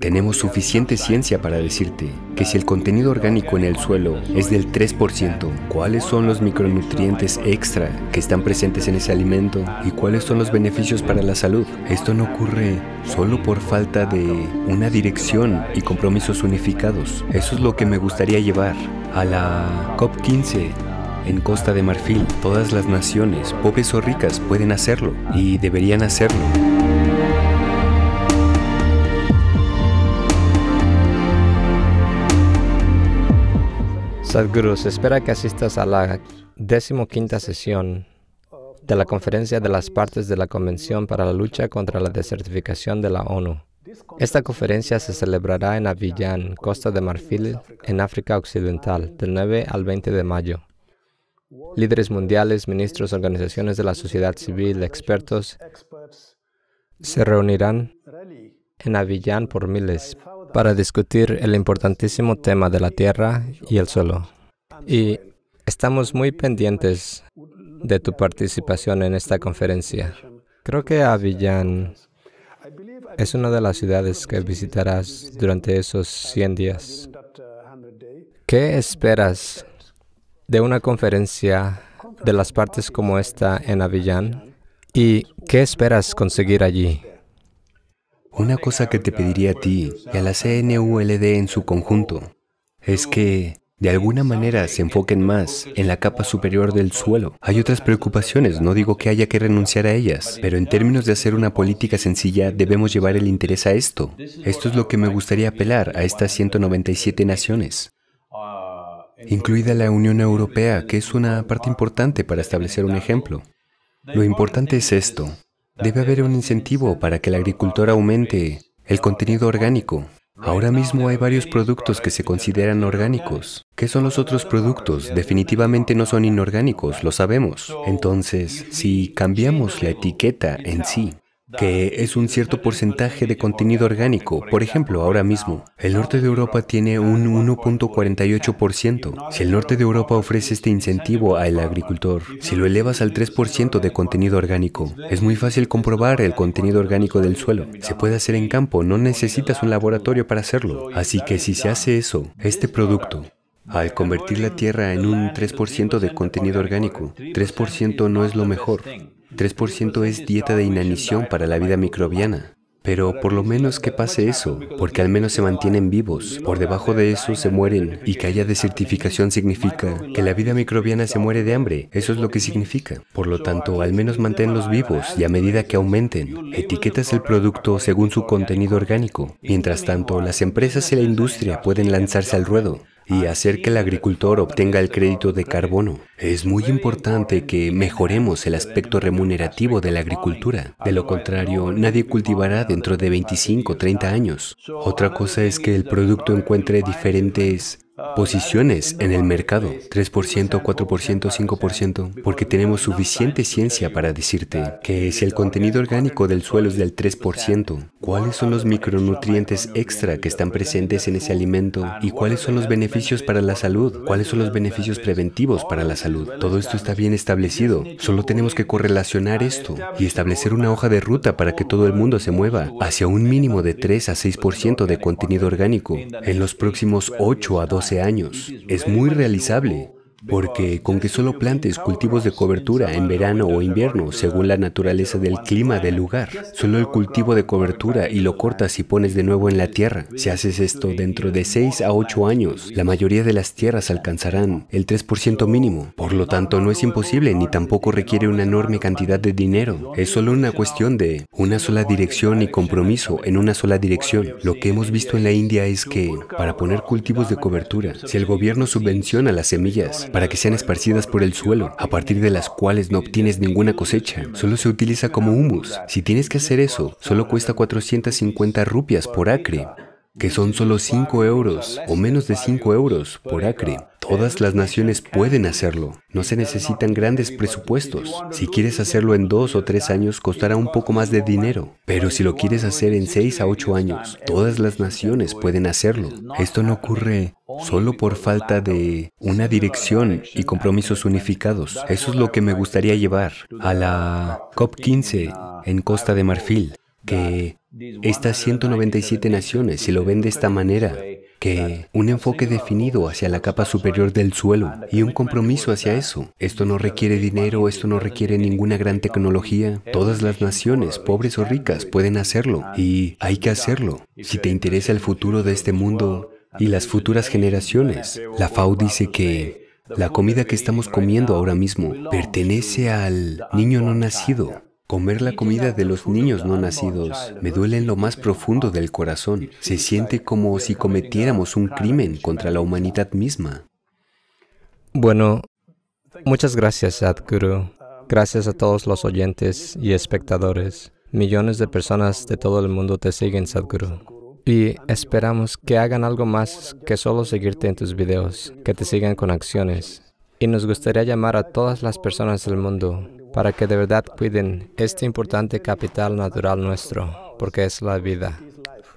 Tenemos suficiente ciencia para decirte que si el contenido orgánico en el suelo es del 3%, ¿cuáles son los micronutrientes extra que están presentes en ese alimento y cuáles son los beneficios para la salud? Esto no ocurre solo por falta de una dirección y compromisos unificados. Eso es lo que me gustaría llevar a la COP15 en Costa de Marfil. Todas las naciones, pobres o ricas, pueden hacerlo y deberían hacerlo. Sadhguru, se espera que asistas a la decimoquinta sesión de la Conferencia de las Partes de la Convención para la Lucha contra la Desertificación de la ONU. Esta conferencia se celebrará en Abidjan, Costa de Marfil, en África Occidental, del 9 al 20 de mayo. Líderes mundiales, ministros, organizaciones de la sociedad civil, expertos se reunirán en Abidjan por miles para discutir el importantísimo tema de la tierra y el suelo. Y estamos muy pendientes de tu participación en esta conferencia. Creo que Avillán es una de las ciudades que visitarás durante esos 100 días. ¿Qué esperas de una conferencia de las partes como esta en Avillán? ¿Y qué esperas conseguir allí? Una cosa que te pediría a ti y a la CNULD en su conjunto es que de alguna manera se enfoquen más en la capa superior del suelo. Hay otras preocupaciones, no digo que haya que renunciar a ellas, pero en términos de hacer una política sencilla debemos llevar el interés a esto. Esto es lo que me gustaría apelar a estas 197 naciones incluida la Unión Europea, que es una parte importante para establecer un ejemplo. Lo importante es esto, Debe haber un incentivo para que el agricultor aumente el contenido orgánico. Ahora mismo hay varios productos que se consideran orgánicos. ¿Qué son los otros productos? Definitivamente no son inorgánicos, lo sabemos. Entonces, si cambiamos la etiqueta en sí que es un cierto porcentaje de contenido orgánico. Por ejemplo, ahora mismo, el norte de Europa tiene un 1.48%. Si el norte de Europa ofrece este incentivo al agricultor, si lo elevas al 3% de contenido orgánico, es muy fácil comprobar el contenido orgánico del suelo. Se puede hacer en campo, no necesitas un laboratorio para hacerlo. Así que si se hace eso, este producto, al convertir la tierra en un 3% de contenido orgánico, 3% no es lo mejor. 3% es dieta de inanición para la vida microbiana. Pero por lo menos que pase eso, porque al menos se mantienen vivos, por debajo de eso se mueren, y que haya desertificación significa que la vida microbiana se muere de hambre, eso es lo que significa. Por lo tanto, al menos manténlos vivos, y a medida que aumenten, etiquetas el producto según su contenido orgánico. Mientras tanto, las empresas y la industria pueden lanzarse al ruedo y hacer que el agricultor obtenga el crédito de carbono. Es muy importante que mejoremos el aspecto remunerativo de la agricultura. De lo contrario, nadie cultivará dentro de 25 o 30 años. Otra cosa es que el producto encuentre diferentes posiciones en el mercado, 3%, 4%, 5%, porque tenemos suficiente ciencia para decirte que si el contenido orgánico del suelo es del 3%, cuáles son los micronutrientes extra que están presentes en ese alimento y cuáles son los beneficios para la salud, cuáles son los beneficios preventivos para la salud. Todo esto está bien establecido, solo tenemos que correlacionar esto y establecer una hoja de ruta para que todo el mundo se mueva hacia un mínimo de 3 a 6% de contenido orgánico en los próximos 8 a 12 años. Es muy realizable porque con que solo plantes cultivos de cobertura en verano o invierno, según la naturaleza del clima del lugar, solo el cultivo de cobertura y lo cortas y pones de nuevo en la tierra. Si haces esto dentro de 6 a 8 años, la mayoría de las tierras alcanzarán el 3% mínimo. Por lo tanto, no es imposible ni tampoco requiere una enorme cantidad de dinero. Es solo una cuestión de una sola dirección y compromiso en una sola dirección. Lo que hemos visto en la India es que, para poner cultivos de cobertura, si el gobierno subvenciona las semillas, para que sean esparcidas por el suelo, a partir de las cuales no obtienes ninguna cosecha. Solo se utiliza como humus. Si tienes que hacer eso, solo cuesta 450 rupias por acre que son solo 5 euros o menos de 5 euros por acre. Todas las naciones pueden hacerlo. No se necesitan grandes presupuestos. Si quieres hacerlo en dos o tres años, costará un poco más de dinero. Pero si lo quieres hacer en seis a ocho años, todas las naciones pueden hacerlo. Esto no ocurre solo por falta de una dirección y compromisos unificados. Eso es lo que me gustaría llevar a la COP15 en Costa de Marfil que estas 197 naciones se lo ven de esta manera, que un enfoque definido hacia la capa superior del suelo y un compromiso hacia eso. Esto no requiere dinero, esto no requiere ninguna gran tecnología. Todas las naciones, pobres o ricas, pueden hacerlo y hay que hacerlo. Si te interesa el futuro de este mundo y las futuras generaciones, la FAO dice que la comida que estamos comiendo ahora mismo pertenece al niño no nacido comer la comida de los niños no nacidos me duele en lo más profundo del corazón. Se siente como si cometiéramos un crimen contra la humanidad misma. Bueno, muchas gracias, Sadhguru. Gracias a todos los oyentes y espectadores. Millones de personas de todo el mundo te siguen, Sadhguru. Y esperamos que hagan algo más que solo seguirte en tus videos, que te sigan con acciones. Y nos gustaría llamar a todas las personas del mundo para que de verdad cuiden este importante capital natural nuestro, porque es la vida.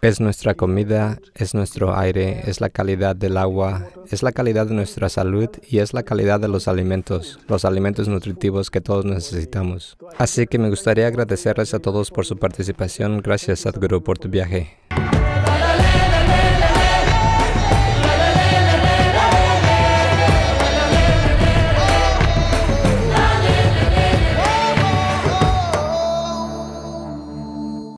Es nuestra comida, es nuestro aire, es la calidad del agua, es la calidad de nuestra salud y es la calidad de los alimentos, los alimentos nutritivos que todos necesitamos. Así que me gustaría agradecerles a todos por su participación. Gracias, Sadhguru, por tu viaje.